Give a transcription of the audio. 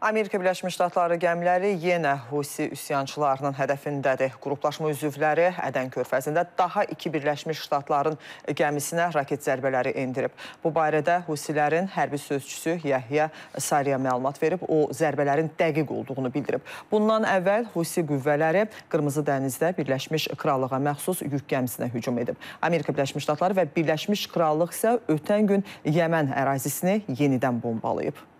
Amerika Birləşmiş Ştatları gəmiləri yenə Husi üsyançılarının hədəfindədir. Qruplaşma üzvləri Ədən körfəzində daha iki Birləşmiş Ştatların gəmisinə raket zərbələri endirib. Bu barədə Husilərin hərbi sözçüsü Yahya Sariya məlumat verib, o zərbələrin dəqiq olduğunu bildirib. Bundan əvvəl Husi qüvvələri Qırmızı dənizdə Birləşmiş Krallığa məxsus yük gəmisinə hücum edib. Amerika Birləşmiş Ştatları və Birləşmiş Krallıq isə ötən gün Yəmən ərazisini yenidən bombalayıb.